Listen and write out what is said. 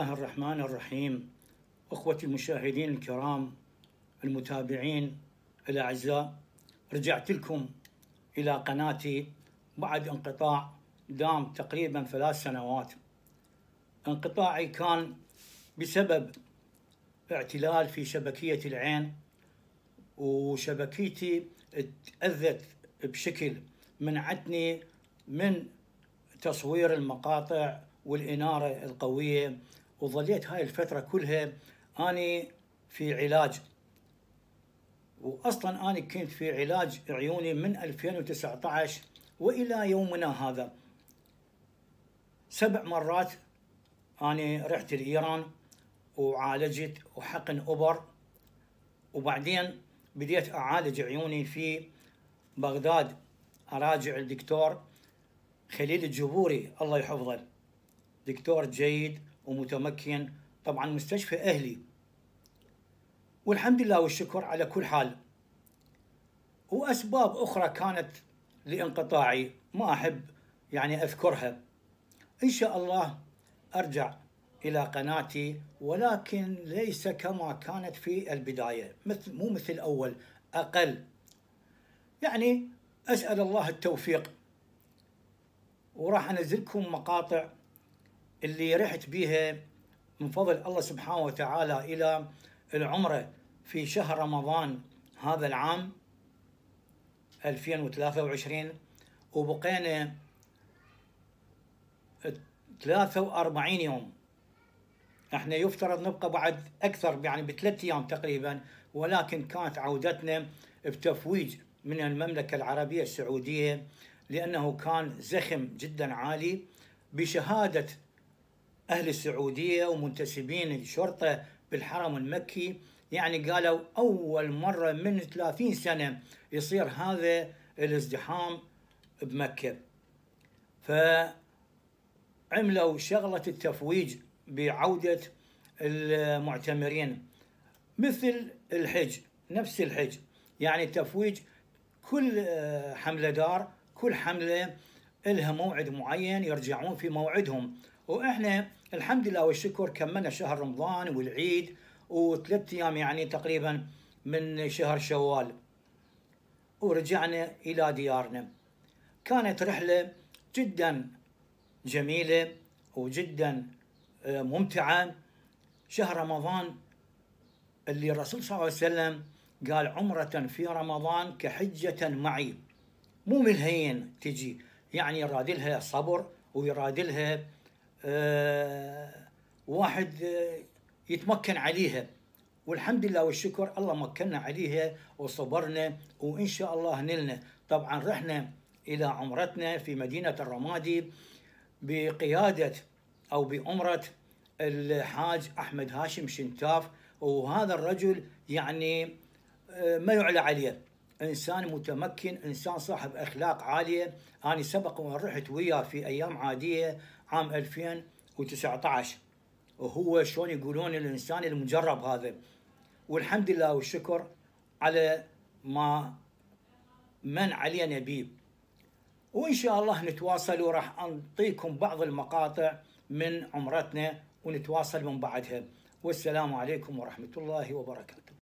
الله الرحمن الرحيم أخوتي المشاهدين الكرام المتابعين الأعزاء رجعت لكم إلى قناتي بعد انقطاع دام تقريبا ثلاث سنوات انقطاعي كان بسبب اعتلال في شبكية العين وشبكيتي تأذت بشكل منعتني من تصوير المقاطع والإنارة القوية وظليت هاي الفترة كلها أني في علاج وأصلا اني كنت في علاج عيوني من 2019 وإلى يومنا هذا سبع مرات اني رحت لإيران وعالجت وحقن اوبر وبعدين بديت أعالج عيوني في بغداد أراجع الدكتور خليل الجبوري الله يحفظه دكتور جيد ومتمكن طبعا مستشفى أهلي والحمد لله والشكر على كل حال وأسباب أخرى كانت لانقطاعي ما أحب يعني أذكرها إن شاء الله أرجع إلى قناتي ولكن ليس كما كانت في البداية مثل مو مثل أول أقل يعني أسأل الله التوفيق وراح أنزلكم مقاطع اللي رحت بيها من فضل الله سبحانه وتعالى إلى العمرة في شهر رمضان هذا العام 2023 وبقينا 43 يوم احنا يفترض نبقى بعد اكثر يعني بثلاث ايام تقريبا ولكن كانت عودتنا بتفويج من المملكه العربيه السعوديه لانه كان زخم جدا عالي بشهاده أهل السعودية ومنتسبين الشرطة بالحرم المكي يعني قالوا أول مرة من 30 سنة يصير هذا الازدحام بمكة فعملوا شغلة التفويج بعودة المعتمرين مثل الحج نفس الحج يعني تفويج كل آه، حملة دار كل حملة لها موعد معين يرجعون في موعدهم واحنا الحمد لله والشكر كملنا شهر رمضان والعيد وثلاث ايام يعني تقريبا من شهر شوال ورجعنا الى ديارنا كانت رحله جدا جميله وجدا آه، ممتعه شهر رمضان اللي الرسول صلى الله عليه وسلم قال عمرة في رمضان كحجة معي مو من هين تجي يعني يراد لها صبر ويراد لها آه، واحد آه، يتمكن عليها والحمد لله والشكر الله مكننا عليها وصبرنا وان شاء الله نلنا طبعا رحنا الى عمرتنا في مدينه الرمادي بقياده او بامره الحاج احمد هاشم شنتاف وهذا الرجل يعني آه، ما يعلى عليه انسان متمكن انسان صاحب اخلاق عاليه انا سبق ورحت وياه في ايام عاديه عام 2019 وهو شلون يقولون الانسان المجرب هذا والحمد لله والشكر على ما من علينا به وان شاء الله نتواصل وراح اعطيكم بعض المقاطع من عمرتنا ونتواصل من بعدها والسلام عليكم ورحمه الله وبركاته